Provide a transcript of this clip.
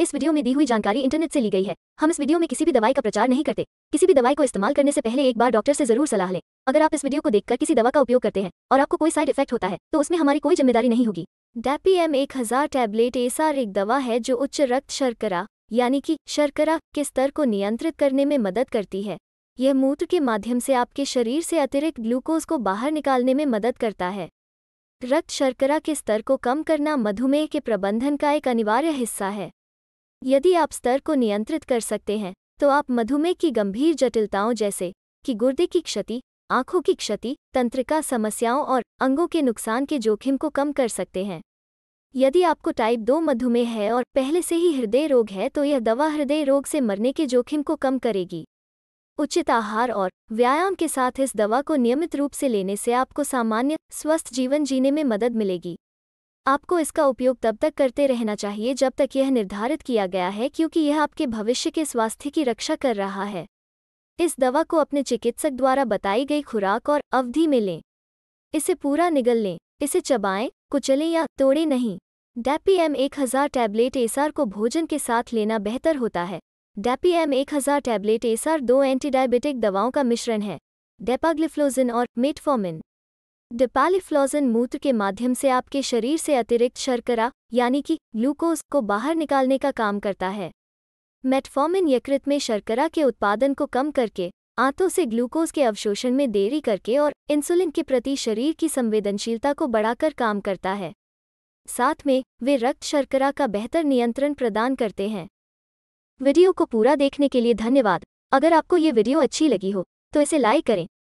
इस वीडियो में दी हुई जानकारी इंटरनेट से ली गई है हम इस वीडियो में किसी भी दवाई का प्रचार नहीं करते किसी भी दवाई को इस्तेमाल करने से पहले एक बार डॉक्टर से जरूर सलाह लें अगर आप इस वीडियो को देखकर किसी दवा का उपयोग करते हैं और आपको कोई साइड इफेक्ट होता है तो उसमें हमारी कोई जिम्मेदारी नहीं होगी एम एक हजार टैबलेट एसार एक दवा है जो उच्च रक्त शर्करा यानी कि शर्करा के स्तर को नियंत्रित करने में मदद करती है यह मूत्र के माध्यम से आपके शरीर से अतिरिक्त ग्लूकोज को बाहर निकालने में मदद करता है रक्त शर्करा के स्तर को कम करना मधुमेह के प्रबंधन का एक अनिवार्य हिस्सा है यदि आप स्तर को नियंत्रित कर सकते हैं तो आप मधुमेह की गंभीर जटिलताओं जैसे कि गुर्दे की क्षति आंखों की क्षति तंत्रिका समस्याओं और अंगों के नुकसान के जोखिम को कम कर सकते हैं यदि आपको टाइप दो मधुमेह है और पहले से ही हृदय रोग है तो यह दवा हृदय रोग से मरने के जोखिम को कम करेगी उचित आहार और व्यायाम के साथ इस दवा को नियमित रूप से लेने से आपको सामान्य स्वस्थ जीवन जीने में मदद मिलेगी आपको इसका उपयोग तब तक करते रहना चाहिए जब तक यह निर्धारित किया गया है क्योंकि यह आपके भविष्य के स्वास्थ्य की रक्षा कर रहा है इस दवा को अपने चिकित्सक द्वारा बताई गई खुराक और अवधि में लें इसे पूरा निगल लें इसे चबाएं कुचलें या तोड़ें नहीं डैपी एम एक हज़ार टैबलेट एसआर को भोजन के साथ लेना बेहतर होता है डैपी एम एक हज़ार टैबलेट एसआर दो एंटीडायबिटिक दवाओं का मिश्रण है डेपाग्लिफ्लोजिन और मेटफॉर्मिन डिपालिफ्लॉजन मूत्र के माध्यम से आपके शरीर से अतिरिक्त शर्करा यानी कि ग्लूकोज को बाहर निकालने का काम करता है मेटफॉर्मिन यकृत में शर्करा के उत्पादन को कम करके आंतों से ग्लूकोज के अवशोषण में देरी करके और इंसुलिन के प्रति शरीर की संवेदनशीलता को बढ़ाकर काम करता है साथ में वे रक्त शर्करा का बेहतर नियंत्रण प्रदान करते हैं वीडियो को पूरा देखने के लिए धन्यवाद अगर आपको ये वीडियो अच्छी लगी हो तो इसे लाइक करें